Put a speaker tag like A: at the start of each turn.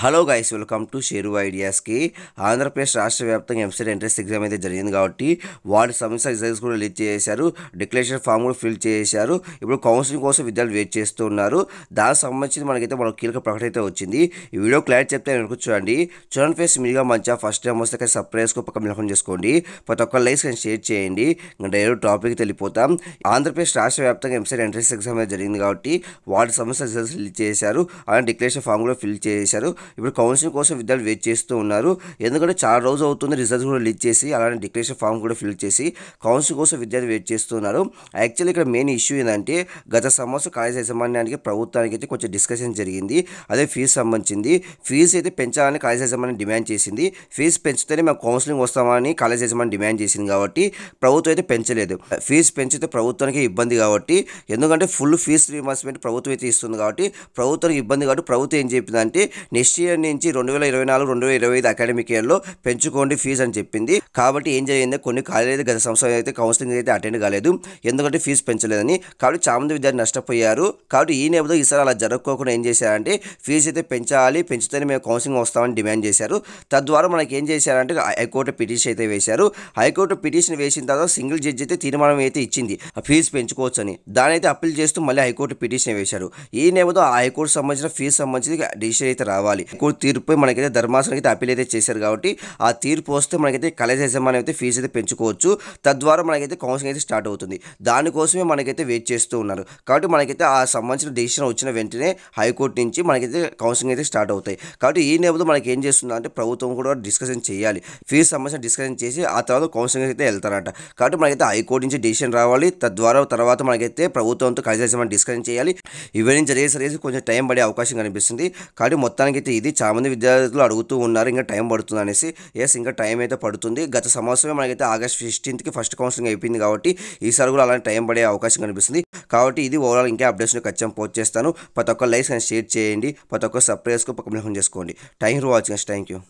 A: hello guys welcome to share ఐడియాస్కి ఆంధ్రప్రదేశ్ రాష్ట్ర వ్యాప్తంగా ఎంసెట్ ఎంట్రెన్స్ ఎగ్జామ్ అయితే జరిగింది కాబట్టి వాటి సమస్య రిజల్ట్స్ కూడా రిలీజ్ చేశారు డిక్లరేషన్ ఫామ్ కూడా ఫిల్ చేశారు ఇప్పుడు కౌన్సిలింగ్ కోసం విద్యార్థులు వెయిట్ చేస్తున్నారు దానికి సంబంధించి మనకైతే మనకు కీలక ప్రకటన అయితే వచ్చింది ఈ వీడియో క్లారిటీ చెప్తే నేను చూడండి చూడండి ఫేస్ మీరుగా మంచిగా ఫస్ట్ టైం వస్తే సర్ప్రైజ్ పక్క మిలకం చేసుకోండి ప్రతి ఒక్క లైఫ్ కానీ షేర్ చేయండి ఇంకా డైరెక్ట్ టాపిక్ వెళ్ళిపోతాం ఆంధ్రప్రదేశ్ రాష్ట్ర వ్యాప్తంగా ఎంసెట్ ఎంట్రెన్స్ ఎగ్జామ్ అయితే జరిగింది కాబట్టి వాటి సమస్య రిజల్ట్స్ రిలీజ్ చేశారు అలాగే డిక్లరేషన్ ఫామ్ కూడా ఫిల్ చేశారు ఇప్పుడు కౌన్సిలింగ్ కోసం విద్యార్థులు వెయిట్ చేస్తూ ఉన్నారు ఎందుకంటే చాలా రోజు అవుతుంది రిజల్ట్స్ కూడా లీక్ చేసి అలానే డిక్లరేషన్ ఫామ్ కూడా ఫిల్ చేసి కౌన్సిలింగ్ కోసం విద్యార్థులు వెయిట్ చేస్తున్నారు యాక్చువల్లీ ఇక్కడ మెయిన్ ఇష్యూ ఏంటంటే గత సంవత్సరం కాలేజ్ యజమాన్యానికి ప్రభుత్వానికి అయితే కొంచెం డిస్కషన్ జరిగింది అదే ఫీజు సంబంధించింది ఫీజు అయితే పెంచాలని కాలేజ్ యజమాని డిమాండ్ చేసింది ఫీజు పెంచితేనే మేము కౌన్సిలింగ్ వస్తామని కాలేజ్ యజమాని డిమాండ్ చేసింది కాబట్టి ప్రభుత్వం అయితే పెంచలేదు ఫీజు పెంచితే ప్రభుత్వానికి ఇబ్బంది కాబట్టి ఎందుకంటే ఫుల్ ఫీజు రీమార్స్మెంట్ ప్రభుత్వం అయితే ఇస్తుంది కాబట్టి ప్రభుత్వానికి ఇబ్బంది కాబట్టి ప్రభుత్వం ఏం చెప్పిందంటే నెక్స్ట్ నెక్స్ట్ ఇయర్ నుంచి రెండు వేల ఇరవై నాలుగు రెండు వేల ఇరవై ఐదు అకాడమిక్ ఇయర్లో పెంచుకోండి ఫీజు అని చెప్పింది కాబట్టి ఏం జరిగిందో కొన్ని కాలేజీలు గత సంవత్సరం అయితే కౌన్సిలింగ్ అయితే అటెండ్ కాలేదు ఎందుకంటే ఫీజు పెంచలేదని కాబట్టి చాలామంది విద్యార్థులు నష్టపోయారు కాబట్టి ఈ నేపథ్యంలో ఈసారి అలా జరగకోకుండా ఏం చేశారంటే ఫీజు అయితే పెంచాలి పెంచితేనే మేము కౌన్సిలింగ్ వస్తామని డిమాండ్ చేశారు తద్వారా మనకి ఏం చేశారంటే హైకోర్టు పిటిషన్ అయితే వేశారు హైకోర్టు పిటిషన్ వేసిన తర్వాత సింగిల్ జడ్జి అయితే తీర్మానం అయితే ఇచ్చింది ఫీజు పెంచుకోవచ్చు అని దాని అయితే అప్పీల్ చేస్తూ మళ్ళీ హైకోర్టు పిటిషన్ వేశారు ఈ నేపథ్యంలో ఆ హైకోర్టు సంబంధించిన ఫీజు సంబంధించి డిసిషన్ అయితే రావాలి కోర్టు తీర్పు మనకైతే ధర్మాసనం అయితే అప్పీల్ అయితే చేశారు కాబట్టి ఆ తీర్పు వస్తే మనకైతే కళాశాల యజమాని అయితే ఫీజు అయితే పెంచుకోవచ్చు తద్వారా మనకైతే కౌన్సిలింగ్ అయితే స్టార్ట్ అవుతుంది దానికోసమే మనకైతే వెయిట్ చేస్తూ ఉన్నారు కాబట్టి మనకైతే ఆ సంబంధించిన డిసిషన్ వచ్చిన వెంటనే హైకోర్టు నుంచి మనకైతే కౌన్సిలింగ్ అయితే స్టార్ట్ అవుతాయి కాబట్టి ఈ నేపథ్యంలో మనకి ఏం చేస్తుందంటే ప్రభుత్వం కూడా డిస్కషన్ చేయాలి ఫీజు సంబంధించిన డిస్కషన్ చేసి ఆ తర్వాత కౌన్సిలింగ్ అయితే వెళ్తారంట కాబట్టి మనకైతే హైకోర్టు నుంచి డిసిషన్ రావాలి తద్వారా తర్వాత మనకైతే ప్రభుత్వంతో కలిసి మనం డిస్కషన్ చేయాలి ఇవన్నీ జరిగేసరికి కొంచెం టైం పడే అవకాశం కనిపిస్తుంది కాబట్టి మొత్తానికి అయితే ఇది చాలామంది విద్యార్థులు అడుగుతూ ఉన్నారు ఇంకా టైం పడుతుంది అనేసి ఎస్ ఇంకా టైం అయితే పడుతుంది గత సంవత్సరమే మనకైతే ఆగస్ట్ ఫిఫ్టీన్త్కి ఫస్ట్ కౌన్సిలింగ్ అయిపోయింది కాబట్టి ఈసారి కూడా అలాంటి టైం పడే అవకాశం కనిపిస్తుంది కాబట్టి ఇది ఓవరాల్ ఇంకా అప్డేట్స్ని ఖచ్చితంగా పోస్ట్ చేస్తాను ప్రతి ఒక్క లైక్స్ షేర్ చేయండి ప్రతి ఒక్క సబ్స్క్రైబ్స్కు పక్కన చేసుకోండి thank you for watching thank you